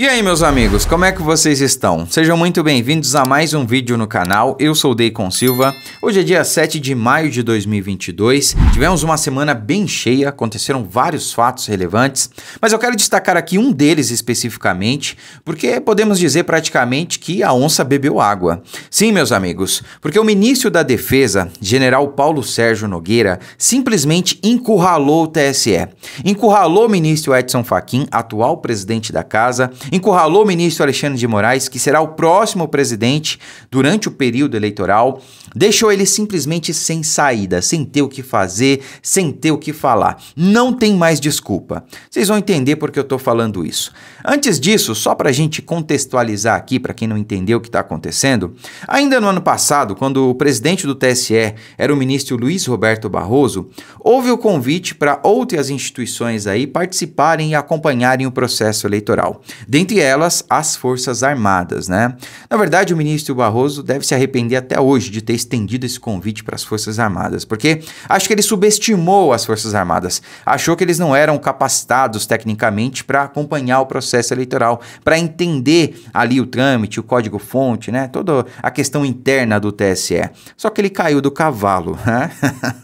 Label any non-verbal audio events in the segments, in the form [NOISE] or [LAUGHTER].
E aí meus amigos, como é que vocês estão? Sejam muito bem-vindos a mais um vídeo no canal, eu sou Deacon Silva. Hoje é dia 7 de maio de 2022, tivemos uma semana bem cheia, aconteceram vários fatos relevantes, mas eu quero destacar aqui um deles especificamente, porque podemos dizer praticamente que a onça bebeu água. Sim meus amigos, porque o ministro da defesa, general Paulo Sérgio Nogueira, simplesmente encurralou o TSE. Encurralou o ministro Edson Fachin, atual presidente da casa, encurralou o ministro Alexandre de Moraes, que será o próximo presidente durante o período eleitoral, deixou ele simplesmente sem saída, sem ter o que fazer, sem ter o que falar. Não tem mais desculpa. Vocês vão entender por que eu estou falando isso. Antes disso, só para a gente contextualizar aqui, para quem não entendeu o que está acontecendo, ainda no ano passado, quando o presidente do TSE era o ministro Luiz Roberto Barroso, houve o convite para outras instituições aí participarem e acompanharem o processo eleitoral dentre elas as Forças Armadas, né? Na verdade, o ministro Barroso deve se arrepender até hoje de ter estendido esse convite para as Forças Armadas, porque acho que ele subestimou as Forças Armadas, achou que eles não eram capacitados tecnicamente para acompanhar o processo eleitoral, para entender ali o trâmite, o código-fonte, né? Toda a questão interna do TSE. Só que ele caiu do cavalo, né?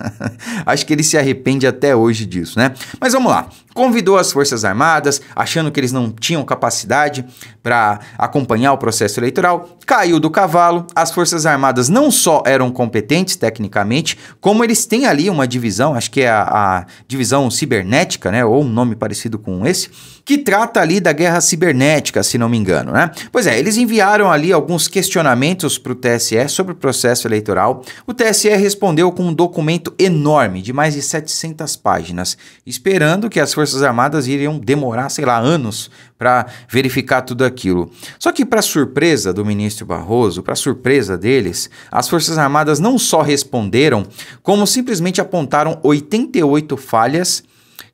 [LAUGHS] acho que ele se arrepende até hoje disso, né? Mas vamos lá. Convidou as Forças Armadas, achando que eles não tinham capacidade capacidade para acompanhar o processo eleitoral, caiu do cavalo. As Forças Armadas não só eram competentes tecnicamente, como eles têm ali uma divisão, acho que é a, a divisão cibernética, né, ou um nome parecido com esse, que trata ali da guerra cibernética, se não me engano, né? Pois é, eles enviaram ali alguns questionamentos para o TSE sobre o processo eleitoral. O TSE respondeu com um documento enorme, de mais de 700 páginas, esperando que as Forças Armadas iriam demorar, sei lá, anos para verificar tudo aquilo. Só que, para surpresa do ministro Barroso, para surpresa deles, as Forças Armadas não só responderam, como simplesmente apontaram 88 falhas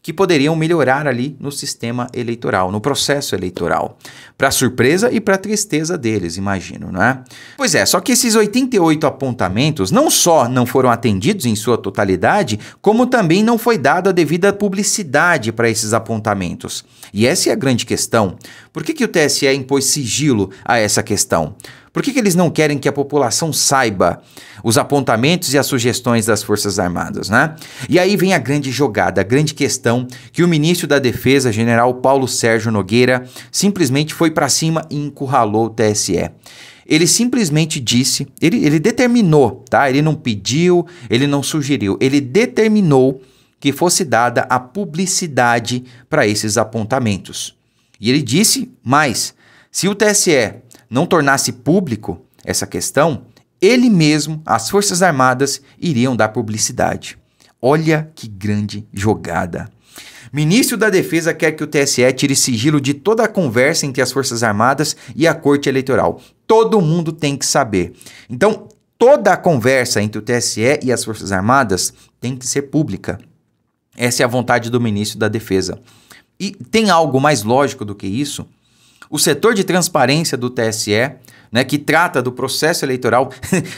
que poderiam melhorar ali no sistema eleitoral, no processo eleitoral. Para surpresa e para tristeza deles, imagino, não é? Pois é, só que esses 88 apontamentos não só não foram atendidos em sua totalidade, como também não foi dada a devida publicidade para esses apontamentos. E essa é a grande questão. Por que, que o TSE impôs sigilo a essa questão? Por que, que eles não querem que a população saiba os apontamentos e as sugestões das Forças Armadas, né? E aí vem a grande jogada, a grande questão que o ministro da Defesa, general Paulo Sérgio Nogueira, simplesmente foi para cima e encurralou o TSE ele simplesmente disse, ele, ele, determinou, tá? Ele não pediu, ele não sugeriu, ele determinou que fosse dada a publicidade para esses apontamentos. E ele disse mais: se o TSE não tornasse público essa questão, ele mesmo, as Forças Armadas, iriam dar publicidade. Olha que grande jogada. Ministro da Defesa quer que o TSE tire sigilo de toda a conversa entre as Forças Armadas e a Corte Eleitoral. Todo mundo tem que saber. Então, toda a conversa entre o TSE e as Forças Armadas tem que ser pública. Essa é a vontade do ministro da Defesa. E tem algo mais lógico do que isso? o setor de transparência do TSE, né, que trata do processo eleitoral.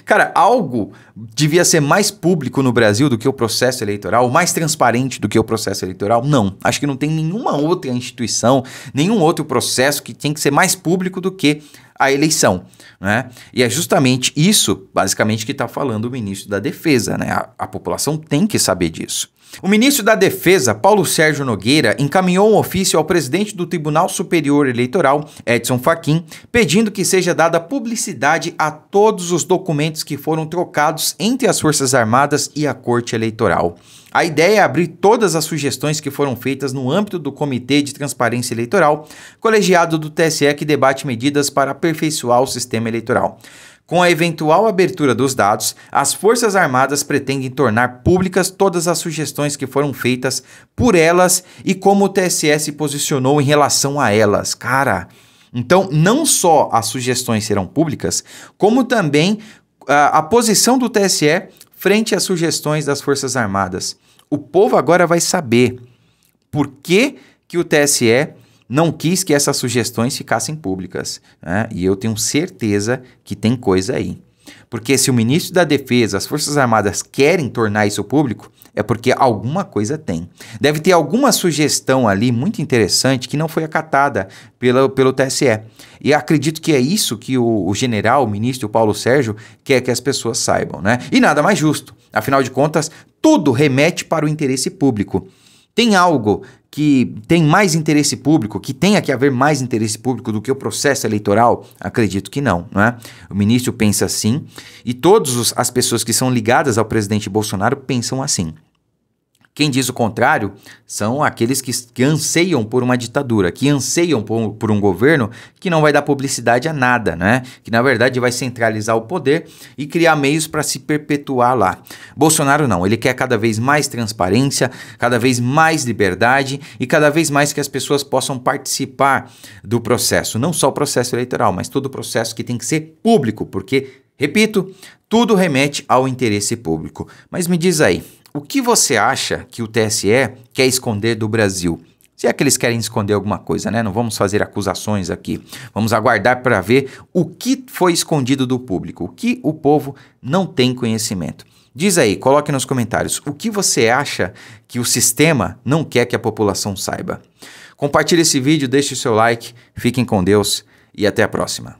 [LAUGHS] Cara, algo devia ser mais público no Brasil do que o processo eleitoral, mais transparente do que o processo eleitoral? Não. Acho que não tem nenhuma outra instituição, nenhum outro processo que tem que ser mais público do que a eleição. Né? E é justamente isso, basicamente, que está falando o ministro da Defesa. Né? A, a, população tem que saber disso. O ministro da Defesa, Paulo Sérgio Nogueira, encaminhou um ofício ao presidente do Tribunal Superior Eleitoral, Edson Fachin, pedindo que seja dada publicidade a todos os documentos que foram trocados entre as Forças Armadas e a Corte Eleitoral. A ideia é abrir todas as sugestões que foram feitas no âmbito do Comitê de Transparência Eleitoral, colegiado do TSE que debate medidas para a aperfeiçoar o sistema eleitoral. Com a eventual abertura dos dados, as Forças Armadas pretendem tornar públicas todas as sugestões que foram feitas por elas e como o TSE se posicionou em relação a elas. Cara, então não só as sugestões serão públicas, como também a, ah, a posição do TSE frente às sugestões das Forças Armadas. O povo agora vai saber por que, que o TSE não quis que essas sugestões ficassem públicas. Né? E eu tenho certeza que tem coisa aí. Porque se o ministro da Defesa, as Forças Armadas querem tornar isso público, é porque alguma coisa tem. Deve ter alguma sugestão ali muito interessante que não foi acatada pela, pelo TSE. E acredito que é isso que o, o general, o ministro Paulo Sérgio, quer que as pessoas saibam, né? E nada mais justo. Afinal de contas, tudo remete para o interesse público. Tem algo que tem mais interesse público, que tenha que haver mais interesse público do que o processo eleitoral? Acredito que não, não é? O ministro pensa assim e todas as pessoas que são ligadas ao presidente Bolsonaro pensam assim. Quem diz o contrário são aqueles que, que anseiam por uma ditadura, que anseiam por, por, um governo que não vai dar publicidade a nada, né? Que na verdade vai centralizar o poder e criar meios para se perpetuar lá. Bolsonaro não, ele quer cada vez mais transparência, cada vez mais liberdade e cada vez mais que as pessoas possam participar do processo, não só o processo eleitoral, mas todo o processo que tem que ser público, porque, repito, tudo remete ao interesse público. Mas me diz aí, o que você acha que o TSE quer esconder do Brasil? Se é que eles querem esconder alguma coisa, né? Não vamos fazer acusações aqui. Vamos aguardar para ver o que foi escondido do público, o que o povo não tem conhecimento. Diz aí, coloque nos comentários o que você acha que o sistema não quer que a população saiba. Compartilhe esse vídeo, deixe o seu like, fiquem com Deus e até a próxima.